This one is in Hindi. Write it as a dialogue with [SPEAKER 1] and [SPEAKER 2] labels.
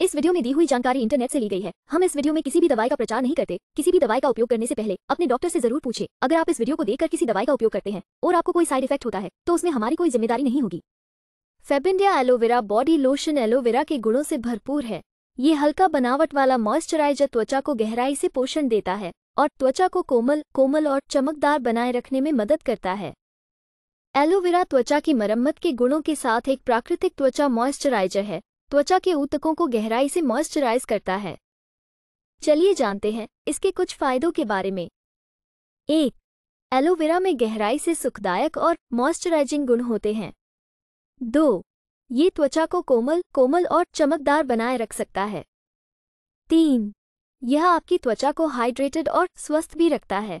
[SPEAKER 1] इस वीडियो में दी हुई जानकारी इंटरनेट से ली गई है हम इस वीडियो में किसी भी दवाई का प्रचार नहीं करते किसी भी दवाई का उपयोग करने से पहले अपने डॉक्टर से जरूर पूछे अगर आप इस वीडियो को देखकर किसी दवाई का उपयोग करते हैं और आपको कोई साइड इफेक्ट होता है तो उसमें हमारी कोई जिम्मेदारी नहीं होगी Fabindia aloe vera body lotion aloe vera के गुणों से भरपूर है ये हल्का बनावट वाला मॉइस्चराइजर त्वचा को गहराई से पोषण देता है और त्वचा को कोमल कोमल और चमकदार बनाए रखने में मदद करता है एलोवेरा त्वचा की मरम्मत के गुणों के साथ एक प्राकृतिक त्वचा मॉइस्चराइजर है त्वचा के ऊतकों को गहराई से मॉइस्चराइज करता है चलिए जानते हैं इसके कुछ फायदों के बारे में एक एलोवेरा में गहराई से सुखदायक और मॉइस्चराइजिंग गुण होते हैं दो ये त्वचा को कोमल कोमल और चमकदार बनाए रख सकता है तीन यह आपकी त्वचा को हाइड्रेटेड और स्वस्थ
[SPEAKER 2] भी रखता है